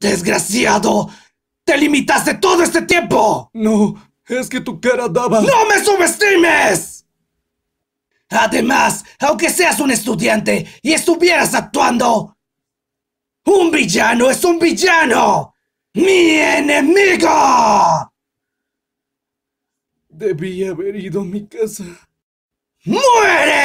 ¡Desgraciado! ¡Te limitaste todo este tiempo! No, es que tu cara daba... ¡No me subestimes! Además, aunque seas un estudiante y estuvieras actuando, un villano es un villano. ¡Mi enemigo! Debí haber ido a mi casa. ¡Muere!